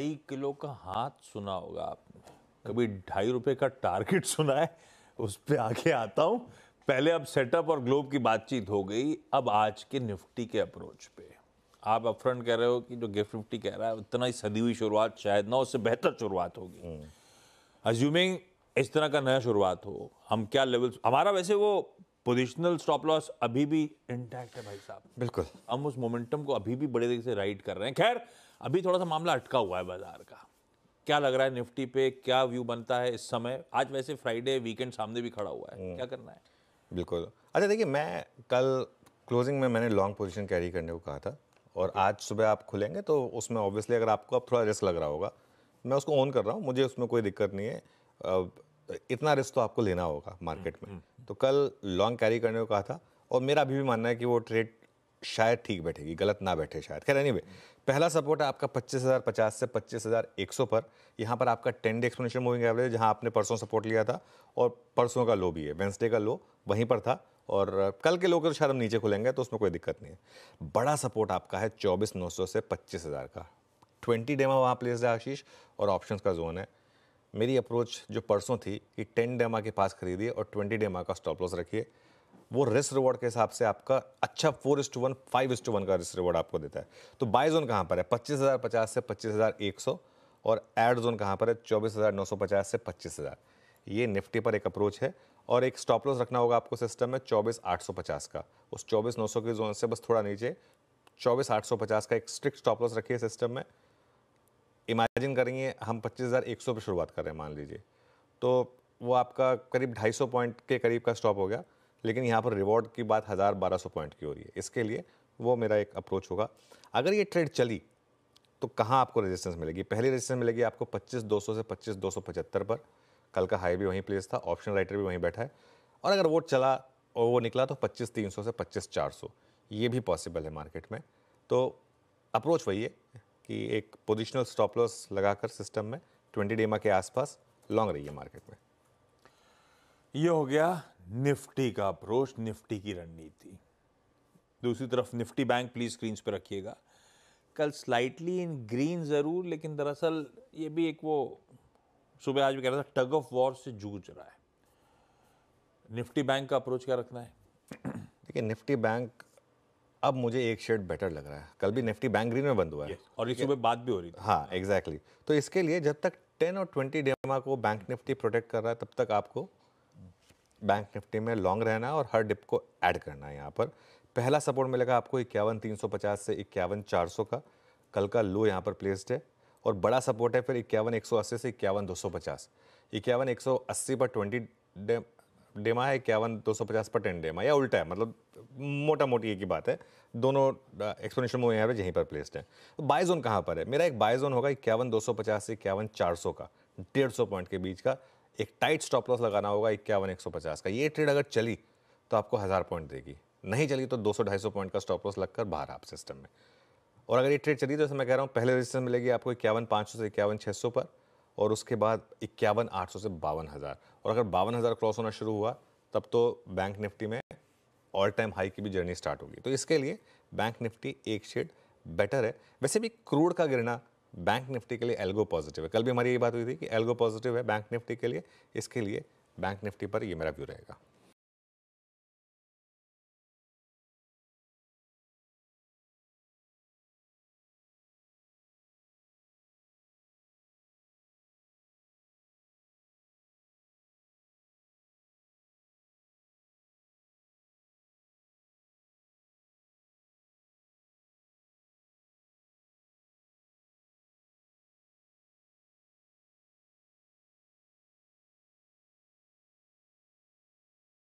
ढाई किलो का हाथ सुना होगा आपने कभी ढाई रुपए का टारगेट सुना है उस पर आगे आता हूं पहले अब सेटअप और ग्लोब की बातचीत हो गई अब आज के निफ्टी के अप्रोच पे आप अपफ्रंट कह रहे हो कि जो गिफ्ट निफ्टी कह रहा है उतना ही सदी हुई शुरुआत शायद ना उससे बेहतर शुरुआत होगी अज्यूमिंग हम्म। इस तरह का नया शुरुआत हो हम क्या लेवल्स हमारा वैसे वो पोजिशनल स्टॉप लॉस अभी भी इंटैक्ट है भाई साहब बिल्कुल हम उस मोमेंटम को अभी भी बड़े तरीके से राइड कर रहे हैं खैर अभी थोड़ा सा मामला अटका हुआ है बाजार का क्या लग रहा है निफ्टी पे क्या व्यू बनता है इस समय आज वैसे फ्राइडे वीकेंड सामने भी खड़ा हुआ है हम्म। क्या करना है बिल्कुल अच्छा देखिए मैं कल क्लोजिंग में मैंने लॉन्ग पोजीशन कैरी करने को कहा था और आज सुबह आप खुलेंगे तो उसमें ऑब्वियसली अगर आपको अब थोड़ा रिस्क लग रहा होगा मैं उसको ऑन कर रहा हूँ मुझे उसमें कोई दिक्कत नहीं है इतना रिस्क तो आपको लेना होगा मार्केट हम्म, में हम्म। तो कल लॉन्ग कैरी करने को कहा था और मेरा अभी भी मानना है कि वो ट्रेड शायद ठीक बैठेगी गलत ना बैठे शायद खैर एनीवे पहला सपोर्ट है आपका पच्चीस हज़ार पचास से पच्चीस हज़ार एक सौ पर यहाँ पर आपका ten day exponential moving average जहाँ आपने परसों सपोर्ट लिया था और परसों का लो भी है वेंसडे का लो वहीं पर था और कल के लो के तो शायद हम नीचे खुलेंगे तो उसमें कोई दिक्कत नहीं है बड़ा सपोर्ट आपका है चौबीस नौ सौ से पच्चीस हज़ार का ट्वेंटी डे वहाँ प्लेस है आशीष और ऑप्शन का जोन है मेरी अप्रोच जो परसों थी कि टेन डेमा के पास खरीदिए और ट्वेंटी डेमा का स्टॉप लॉस रखिए वो रिस्क रिवॉर्ड के हिसाब से आपका अच्छा four is to one five is to one का रिस्क रिवॉर्ड आपको देता है तो बाय जोन कहाँ पर है पच्चीस हज़ार पचास से पच्चीस हज़ार एक सौ और एड जोन कहाँ पर है चौबीस हज़ार नौ सौ पचास से पच्चीस हज़ार ये निफ्टी पर एक अप्रोच है और एक स्टॉप लॉस रखना होगा आपको सिस्टम में चौबीस आठ सौ पचास का उस चौबीस नौ सौ के जोन से बस थोड़ा नीचे चौबीस आठ सौ पचास का एक स्ट्रिक्ट स्टॉप लॉस रखिए सिस्टम में इमेजिन करेंगे हम 25,100 पे शुरुआत कर रहे हैं मान लीजिए तो वो आपका करीब 250 पॉइंट के करीब का स्टॉप हो गया लेकिन यहाँ पर रिवॉर्ड की बात हज़ार बारह सौ पॉइंट की हो रही है इसके लिए वो मेरा एक अप्रोच होगा अगर ये ट्रेड चली तो कहाँ आपको रेजिस्टेंस मिलेगी पहली रेजिस्टेंस मिलेगी आपको 25,200 से 25,275 पर कल का हाई भी वहीं प्लेस था ऑप्शन राइटर भी वहीं बैठा है और अगर वो चला और वो निकला तो 25,300 से 25,400 ये भी पॉसिबल है मार्केट में तो अप्रोच वही है कि एक पोजिशनल स्टॉप लॉस लगाकर सिस्टम में ट्वेंटी डेमा के आसपास लॉन्ग रहिए मार्केट में ये हो गया निफ्टी का अप्रोच निफ्टी की रणनीति दूसरी तरफ निफ्टी बैंक प्लीज़ स्क्रीन पर रखिएगा कल स्लाइटली इन ग्रीन ज़रूर लेकिन दरअसल ये भी एक वो सुबह आज भी कह रहा था टग ऑफ वॉर से जूझ रहा है निफ्टी बैंक का अप्रोच क्या रखना है देखिए निफ्टी बैंक अब मुझे एक शेड बेटर लग रहा है कल भी निफ्टी बैंक ग्रीन में बंद हुआ है और इस सुबह बात भी हो रही थी हाँ एग्जैक्टली exactly. तो इसके लिए जब तक टेन और ट्वेंटी डेमा को बैंक निफ्टी प्रोटेक्ट कर रहा है तब तक आपको बैंक निफ्टी में लॉन्ग रहना है और हर डिप को ऐड करना है यहाँ पर पहला सपोर्ट मिलेगा आपको इक्यावन तीन सौ पचास से इक्यावन चार सौ का कल का लो यहाँ पर प्लेस्ड है और बड़ा सपोर्ट है फिर इक्यावन एक सौ अस्सी से इक्यावन दो सौ पचास इक्यावन एक सौ अस्सी पर ट्वेंटी डेमा है इक्यावन दो सौ पचास पर टेन डेमा या उल्टा है मतलब मोटा मोटी एक ही बात है दोनों एक्सपोनेंशियल मूविंग एवरेज यहीं पर प्लेस्ड है तो बाय जोन कहाँ पर है मेरा एक बाय जोन होगा इक्यावन दो सौ पचास से इक्यावन चार सौ का डेढ़ सौ पॉइंट के बीच का एक टाइट स्टॉप लॉस लगाना होगा इक्यावन एक सौ पचास का ये ट्रेड अगर चली तो आपको हज़ार पॉइंट देगी नहीं चली तो दो सौ ढाई सौ पॉइंट का स्टॉप लॉस लगकर बाहर आप सिस्टम में और अगर ये ट्रेड चली तो मैं कह रहा हूँ पहले रजिस्टर मिलेगी आपको इक्यावन पाँच सौ से इक्यावन छः सौ पर और उसके बाद इक्यावन आठ सौ से बावन हज़ार और अगर बावन हज़ार क्रॉस होना शुरू हुआ तब तो बैंक निफ्टी में ऑल टाइम हाई की भी जर्नी स्टार्ट होगी तो इसके लिए बैंक निफ्टी एक शेड बेटर है वैसे भी क्रूड का गिरना बैंक निफ्टी के लिए एल्गो पॉजिटिव है कल भी हमारी ये बात हुई थी कि एल्गो पॉजिटिव है बैंक निफ्टी के लिए इसके लिए बैंक निफ्टी पर ये मेरा व्यू रहेगा